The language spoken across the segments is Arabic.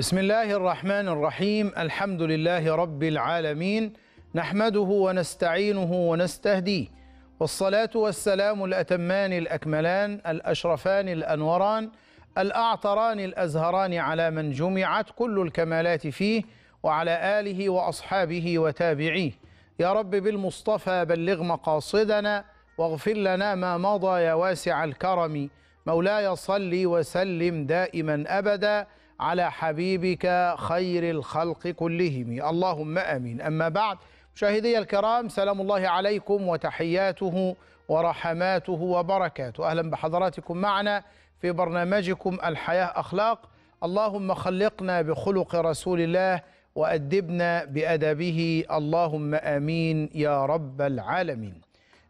بسم الله الرحمن الرحيم الحمد لله رب العالمين نحمده ونستعينه ونستهديه والصلاة والسلام الأتمان الأكملان الأشرفان الأنوران الأعطران الأزهران على من جمعت كل الكمالات فيه وعلى آله وأصحابه وتابعيه يا رب بالمصطفى بلغ مقاصدنا واغفر لنا ما مضى يا واسع الكرم مولاي صل وسلم دائما أبدا على حبيبك خير الخلق كلهم اللهم امين اما بعد مشاهدي الكرام سلام الله عليكم وتحياته ورحماته وبركاته اهلا بحضراتكم معنا في برنامجكم الحياه اخلاق اللهم خلقنا بخلق رسول الله وادبنا بادبه اللهم امين يا رب العالمين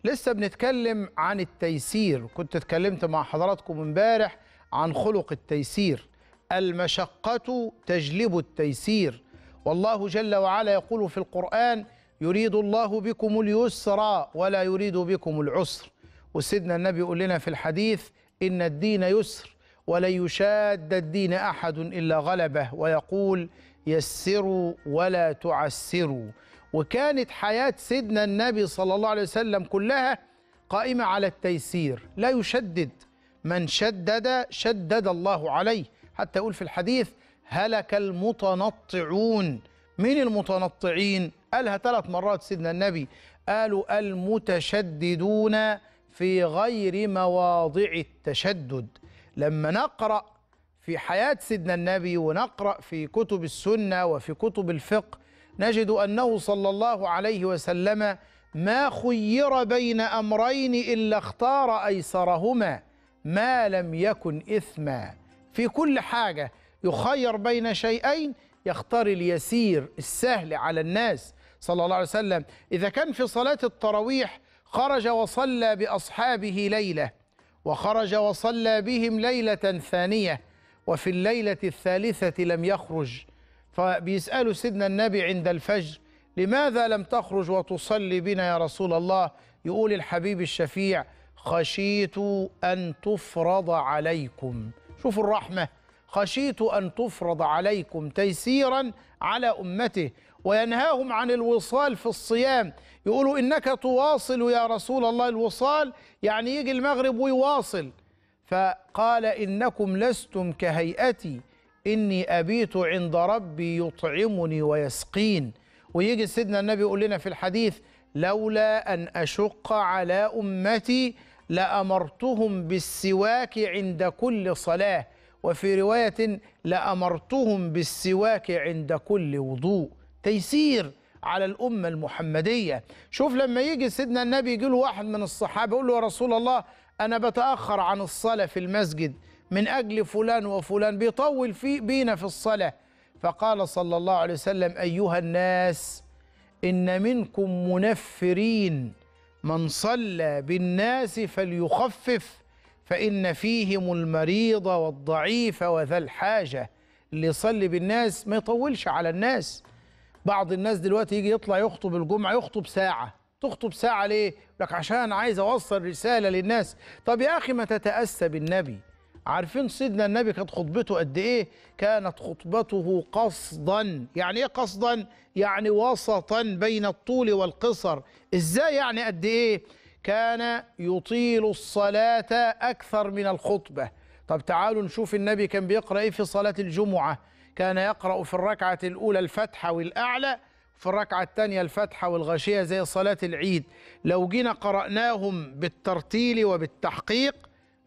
لسه بنتكلم عن التيسير كنت اتكلمت مع حضراتكم امبارح عن خلق التيسير المشقة تجلب التيسير والله جل وعلا يقول في القرآن يريد الله بكم اليسر ولا يريد بكم العسر وسيدنا النبي يقول لنا في الحديث إن الدين يسر ولن يشاد الدين أحد إلا غلبه ويقول يسروا ولا تعسروا وكانت حياة سيدنا النبي صلى الله عليه وسلم كلها قائمة على التيسير لا يشدد من شدد شدد الله عليه حتى يقول في الحديث هلك المتنطعون من المتنطعين قالها ثلاث مرات سيدنا النبي قالوا المتشددون في غير مواضع التشدد لما نقرأ في حياة سيدنا النبي ونقرأ في كتب السنة وفي كتب الفقه نجد أنه صلى الله عليه وسلم ما خير بين أمرين إلا اختار أيسرهما ما لم يكن إثما في كل حاجة يخير بين شيئين يختار اليسير السهل على الناس صلى الله عليه وسلم إذا كان في صلاة التراويح خرج وصلى بأصحابه ليلة وخرج وصلى بهم ليلة ثانية وفي الليلة الثالثة لم يخرج فبيسألوا سيدنا النبي عند الفجر لماذا لم تخرج وتصلي بنا يا رسول الله يقول الحبيب الشفيع خشيت أن تفرض عليكم شوفوا الرحمة خشيت أن تفرض عليكم تيسيرا على أمته وينهاهم عن الوصال في الصيام يقولوا إنك تواصل يا رسول الله الوصال يعني يجي المغرب ويواصل فقال إنكم لستم كهيئتي إني أبيت عند ربي يطعمني ويسقين ويجي سيدنا النبي يقول لنا في الحديث لولا أن أشق على أمتي لأمرتهم بالسواك عند كل صلاة وفي رواية لأمرتهم بالسواك عند كل وضوء تيسير على الأمة المحمدية شوف لما يجي سيدنا النبي يجي له واحد من الصحابة يقول له يا رسول الله أنا بتأخر عن الصلاة في المسجد من أجل فلان وفلان بيطول في بينا في الصلاة فقال صلى الله عليه وسلم أيها الناس إن منكم منفرين من صلى بالناس فليخفف فإن فيهم المريض والضعيف وذا الحاجة اللي يصلي بالناس ما يطولش على الناس بعض الناس دلوقتي يجي يطلع يخطب الجمعة يخطب ساعة تخطب ساعة ليه؟ لك عشان عايز أوصل رسالة للناس طب يا أخي ما تتأسى بالنبي عارفين سيدنا النبي كانت خطبته قد ايه كانت خطبته قصدا يعني ايه قصدا يعني وسطا بين الطول والقصر ازاي يعني قد ايه كان يطيل الصلاه اكثر من الخطبه طب تعالوا نشوف النبي كان بيقرا ايه في صلاه الجمعه كان يقرا في الركعه الاولى الفاتحه والاعلى في الركعة الثانية الفاتحة والغشية زي صلاة العيد لو جينا قرأناهم بالترتيل وبالتحقيق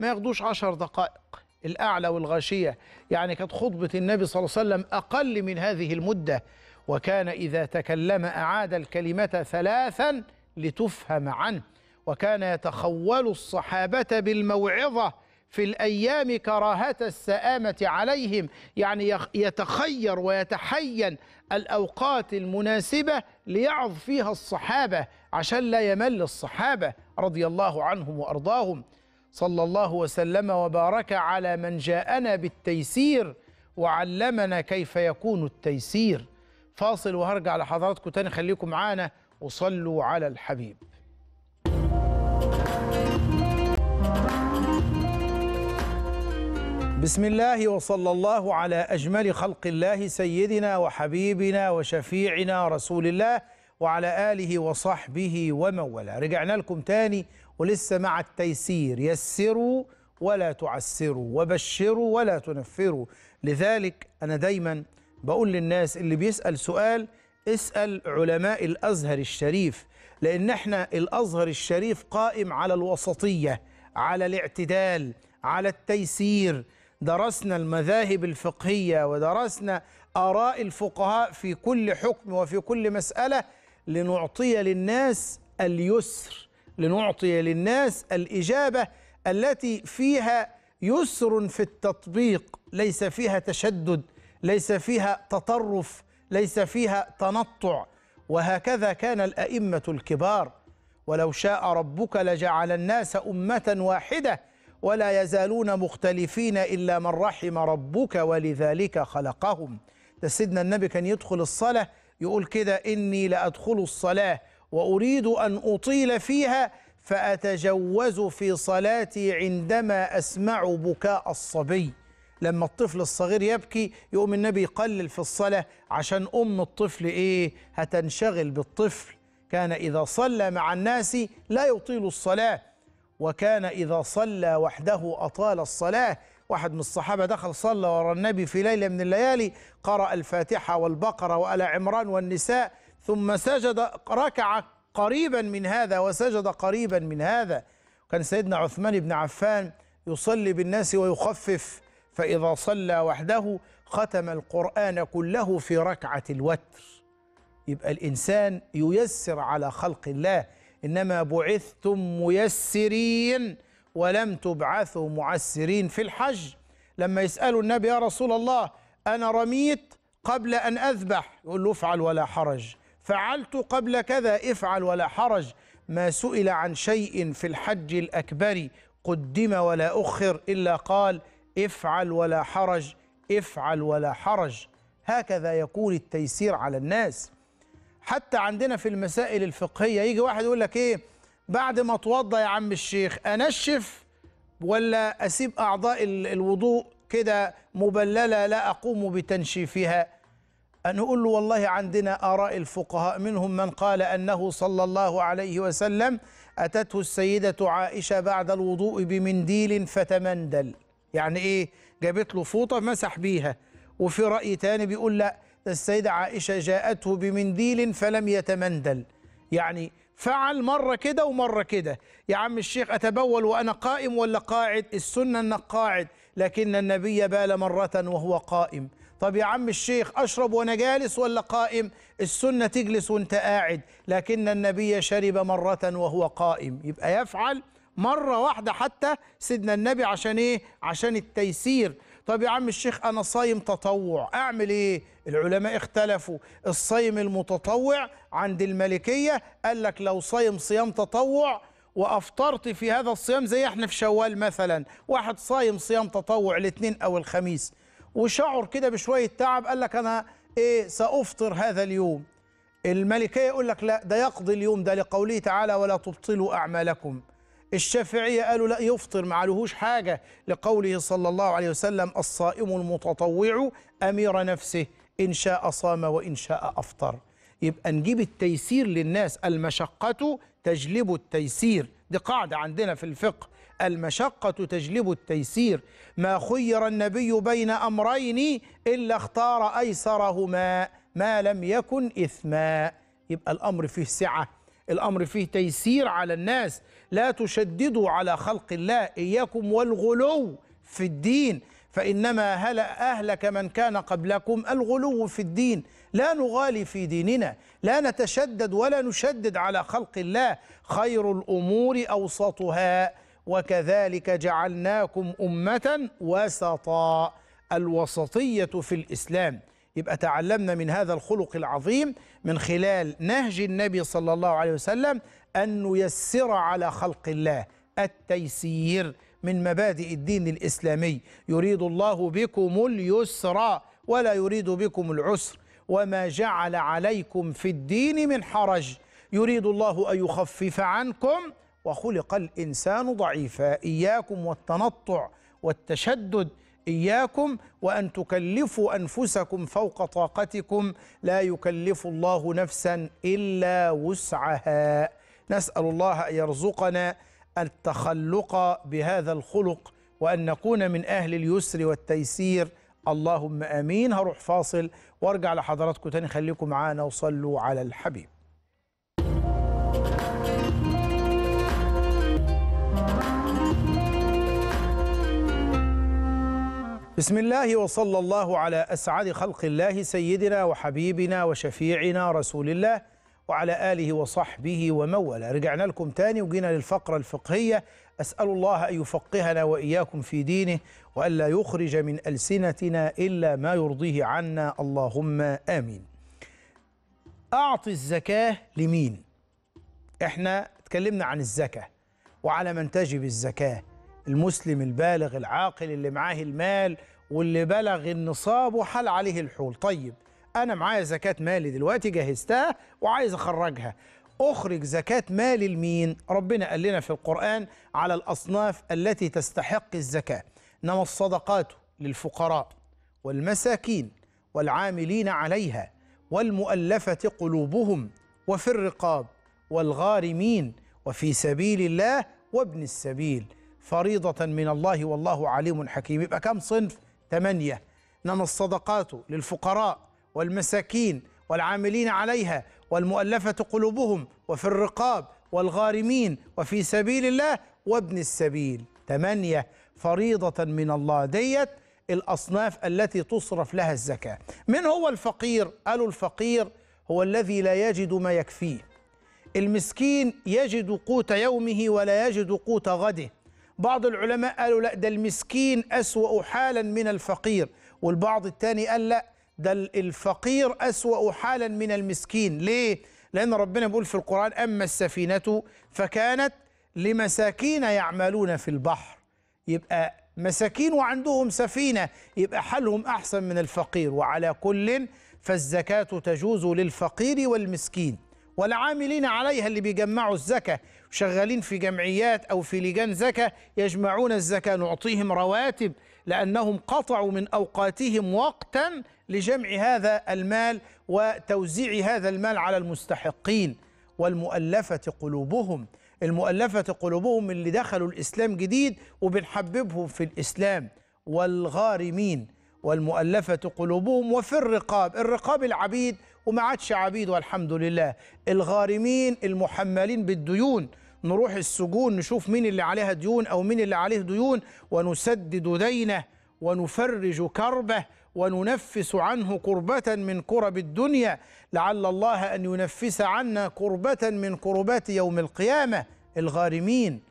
ما ياخدوش عشر دقائق الأعلى والغاشية يعني كانت خطبة النبي صلى الله عليه وسلم أقل من هذه المدة وكان إذا تكلم أعاد الكلمة ثلاثا لتفهم عنه وكان يتخول الصحابة بالموعظة في الأيام كراهة السآمة عليهم يعني يتخير ويتحين الأوقات المناسبة ليعظ فيها الصحابة عشان لا يمل الصحابة رضي الله عنهم وأرضاهم صلى الله وسلم وبارك على من جاءنا بالتيسير وعلمنا كيف يكون التيسير فاصل وهرجع لحضراتكم تاني خليكم معانا وصلوا على الحبيب بسم الله وصلى الله على أجمل خلق الله سيدنا وحبيبنا وشفيعنا رسول الله وعلى آله وصحبه ومن والاه رجعنا لكم تاني ولسه مع التيسير يسروا ولا تعسروا وبشروا ولا تنفروا لذلك أنا دايما بقول للناس اللي بيسأل سؤال اسأل علماء الأزهر الشريف لأن احنا الأزهر الشريف قائم على الوسطية على الاعتدال على التيسير درسنا المذاهب الفقهية ودرسنا آراء الفقهاء في كل حكم وفي كل مسألة لنعطي للناس اليسر لنعطي للناس الإجابة التي فيها يسر في التطبيق ليس فيها تشدد ليس فيها تطرف ليس فيها تنطع وهكذا كان الأئمة الكبار ولو شاء ربك لجعل الناس أمة واحدة ولا يزالون مختلفين إلا من رحم ربك ولذلك خلقهم ده سيدنا النبي كان يدخل الصلاة يقول كده إني لأدخل الصلاة وأريد أن أطيل فيها فأتجوز في صلاتي عندما أسمع بكاء الصبي لما الطفل الصغير يبكي يقوم النبي يقلل في الصلاة عشان أم الطفل إيه هتنشغل بالطفل كان إذا صلى مع الناس لا يطيل الصلاة وكان إذا صلى وحده أطال الصلاة واحد من الصحابة دخل صلى وراء النبي في ليلة من الليالي قرأ الفاتحة والبقرة وآل عمران والنساء ثم سجد ركع قريبا من هذا وسجد قريبا من هذا كان سيدنا عثمان بن عفان يصلي بالناس ويخفف فإذا صلى وحده ختم القرآن كله في ركعة الوتر يبقى الإنسان ييسر على خلق الله إنما بعثتم ميسرين ولم تبعثوا معسرين في الحج لما يسألوا النبي يا رسول الله أنا رميت قبل أن أذبح يقول له افعل ولا حرج فعلت قبل كذا افعل ولا حرج ما سئل عن شيء في الحج الأكبر قدم ولا أخر إلا قال افعل ولا حرج افعل ولا حرج هكذا يكون التيسير على الناس حتى عندنا في المسائل الفقهية يجي واحد يقول لك ايه بعد ما اتوضى يا عم الشيخ انشف ولا اسيب اعضاء الوضوء كده مبلله لا اقوم بتنشيفها نقول له والله عندنا آراء الفقهاء منهم من قال أنه صلى الله عليه وسلم أتته السيدة عائشة بعد الوضوء بمنديل فتمندل يعني إيه جابت له فوطة مسح بيها وفي رأي تاني بيقول لا السيدة عائشة جاءته بمنديل فلم يتمندل يعني فعل مرة كده ومرة كده يا عم الشيخ أتبول وأنا قائم ولا قاعد السنة أنك قاعد لكن النبي بال مرة وهو قائم طب يا عم الشيخ أشرب وأنا جالس ولا قائم السنة تجلس وانت قاعد لكن النبي شرب مرة وهو قائم يبقى يفعل مرة واحدة حتى سيدنا النبي عشان إيه عشان التيسير طب يا عم الشيخ أنا صايم تطوع أعمل إيه العلماء اختلفوا الصيم المتطوع عند الملكية قال لك لو صايم صيام تطوع وافطرت في هذا الصيام زي احنا في شوال مثلا واحد صايم صيام تطوع الاثنين او الخميس وشعر كده بشويه تعب قال لك انا ايه سافطر هذا اليوم الملكيه يقول لك لا ده يقضي اليوم ده لقوله تعالى ولا تبطلوا اعمالكم الشافعيه قالوا لا يفطر ما عليهوش حاجه لقوله صلى الله عليه وسلم الصائم المتطوع امير نفسه ان شاء صام وان شاء افطر يبقى نجيب التيسير للناس المشقه تجلب التيسير دي قاعده عندنا في الفقه المشقة تجلب التيسير ما خير النبي بين أمرين إلا اختار أيسرهما ما لم يكن إثما يبقى الأمر فيه سعة الأمر فيه تيسير على الناس لا تشددوا على خلق الله إياكم والغلو في الدين فإنما هلأ أهلك من كان قبلكم الغلو في الدين لا نغالي في ديننا لا نتشدد ولا نشدد على خلق الله خير الأمور أوسطها وكذلك جعلناكم أمة وسطا الوسطية في الإسلام يبقى تعلمنا من هذا الخلق العظيم من خلال نهج النبي صلى الله عليه وسلم أن نيسر على خلق الله التيسير من مبادئ الدين الإسلامي يريد الله بكم اليسر ولا يريد بكم العسر وما جعل عليكم في الدين من حرج يريد الله أن يخفف عنكم وخلق الانسان ضعيفا اياكم والتنطع والتشدد اياكم وان تكلفوا انفسكم فوق طاقتكم لا يكلف الله نفسا الا وسعها نسال الله ان يرزقنا التخلق بهذا الخلق وان نكون من اهل اليسر والتيسير اللهم امين هروح فاصل وارجع لحضراتكم تاني خليكم معانا وصلوا على الحبيب بسم الله وصلى الله على أسعد خلق الله سيدنا وحبيبنا وشفيعنا رسول الله وعلى آله وصحبه ومولى رجعنا لكم تاني وجينا للفقرة الفقهية أسأل الله أن يفقهنا وإياكم في دينه وألا يخرج من ألسنتنا إلا ما يرضيه عنا اللهم آمين أعطي الزكاة لمين؟ إحنا تكلمنا عن الزكاة وعلى من تجب الزكاه المسلم البالغ العاقل اللي معاه المال واللي بلغ النصاب وحل عليه الحول طيب أنا معايا زكاة مالي دلوقتي جهزتها وعايز أخرجها أخرج زكاة مالي لمين؟ ربنا قال لنا في القرآن على الأصناف التي تستحق الزكاة إنما الصدقات للفقراء والمساكين والعاملين عليها والمؤلفة قلوبهم وفي الرقاب والغارمين وفي سبيل الله وابن السبيل فريضة من الله والله عليم حكيم يبقى كم صنف؟ ثمانية إنما الصدقات للفقراء والمساكين والعاملين عليها والمؤلفة قلوبهم وفي الرقاب والغارمين وفي سبيل الله وابن السبيل ثمانية فريضة من الله ديت الأصناف التي تصرف لها الزكاة من هو الفقير؟ قالوا الفقير هو الذي لا يجد ما يكفيه المسكين يجد قوت يومه ولا يجد قوت غده بعض العلماء قالوا لا ده المسكين أسوأ حالا من الفقير والبعض الثاني قال لا ده الفقير أسوأ حالا من المسكين ليه؟ لأن ربنا بيقول في القرآن أما السفينة فكانت لمساكين يعملون في البحر يبقى مساكين وعندهم سفينة يبقى حالهم أحسن من الفقير وعلى كل فالزكاة تجوز للفقير والمسكين والعاملين عليها اللي بيجمعوا الزكاة شغالين في جمعيات أو في لجان زكاة يجمعون الزكاة نعطيهم رواتب لأنهم قطعوا من أوقاتهم وقتا لجمع هذا المال وتوزيع هذا المال على المستحقين والمؤلفة قلوبهم المؤلفة قلوبهم اللي دخلوا الإسلام جديد وبنحببهم في الإسلام والغارمين والمؤلفة قلوبهم وفي الرقاب الرقاب العبيد وما عادش عبيد والحمد لله الغارمين المحملين بالديون نروح السجون نشوف مين اللي عليها ديون أو مين اللي عليه ديون ونسدد دينه ونفرج كربه وننفس عنه كربة من كرب الدنيا لعل الله أن ينفس عنا كربة من كربات يوم القيامة الغارمين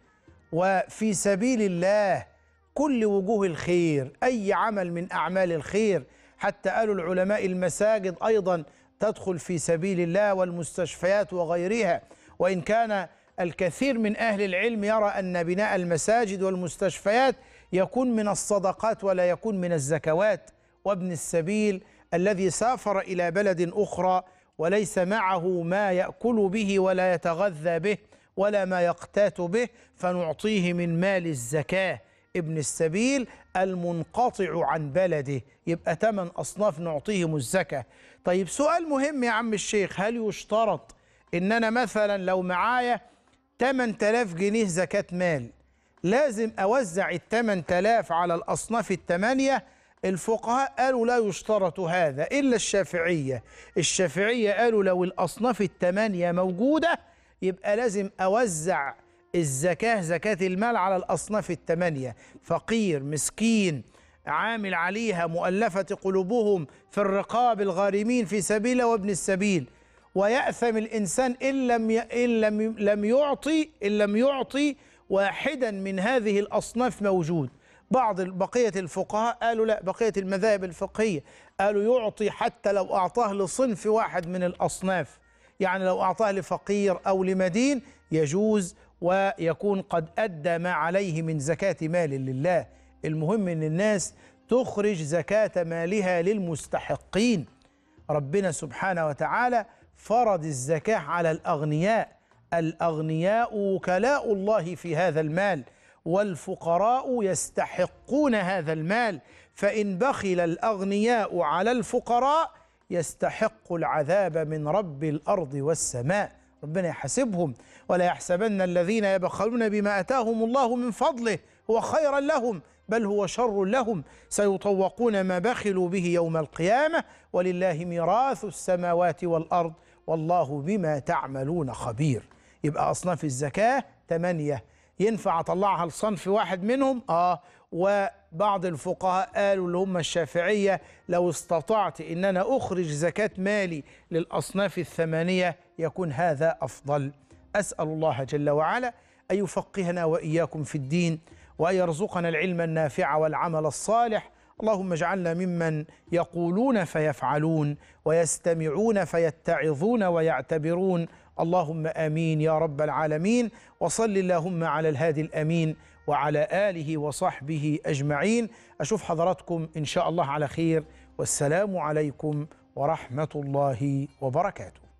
وفي سبيل الله كل وجوه الخير أي عمل من أعمال الخير حتى قالوا العلماء المساجد أيضا تدخل في سبيل الله والمستشفيات وغيرها وإن كان الكثير من أهل العلم يرى أن بناء المساجد والمستشفيات يكون من الصدقات ولا يكون من الزكوات وابن السبيل الذي سافر إلى بلد أخرى وليس معه ما يأكل به ولا يتغذى به ولا ما يقتات به فنعطيه من مال الزكاه ابن السبيل المنقطع عن بلده يبقى ثمن أصناف نعطيهم الزكاة طيب سؤال مهم يا عم الشيخ هل يشترط إن أنا مثلا لو معايا 8000 جنيه زكاة مال لازم أوزع ال 8000 على الأصناف الثمانية الفقهاء قالوا لا يشترط هذا إلا الشافعية الشافعية قالوا لو الأصناف الثمانية موجودة يبقى لازم أوزع الزكاة زكاة المال على الأصناف الثمانية فقير مسكين عامل عليها مؤلفة قلوبهم في الرقاب الغارمين في سبيل وابن السبيل ويأثم الإنسان إن لم ي... إن لم لم يعطي إن لم يعطي واحدا من هذه الأصناف موجود بعض بقية الفقهاء قالوا لا بقية المذاهب الفقهية قالوا يعطي حتى لو أعطاه لصنف واحد من الأصناف يعني لو أعطاه لفقير أو لمدين يجوز ويكون قد أدى ما عليه من زكاة مال لله المهم أن الناس تخرج زكاة مالها للمستحقين ربنا سبحانه وتعالى فرض الزكاة على الأغنياء الأغنياء وكلاء الله في هذا المال والفقراء يستحقون هذا المال فإن بخل الأغنياء على الفقراء يستحق العذاب من رب الأرض والسماء ربنا يحاسبهم ولا يحسبن الذين يبخلون بما أتاهم الله من فضله هو خيرا لهم بل هو شر لهم سيطوقون ما بخلوا به يوم القيامة ولله ميراث السماوات والأرض والله بما تعملون خبير يبقى أصناف الزكاة ثمانية ينفع أطلعها لصنف واحد منهم آه وبعض الفقهاء قالوا اللي هم الشافعية لو استطعت إن أنا أخرج زكاة مالي للأصناف الثمانية يكون هذا أفضل أسأل الله جل وعلا أن يفقهنا وإياكم في الدين وأن يرزقنا العلم النافع والعمل الصالح اللهم اجعلنا ممن يقولون فيفعلون ويستمعون فيتعظون ويعتبرون اللهم امين يا رب العالمين وصل اللهم على الهادي الامين وعلى اله وصحبه اجمعين اشوف حضراتكم ان شاء الله على خير والسلام عليكم ورحمه الله وبركاته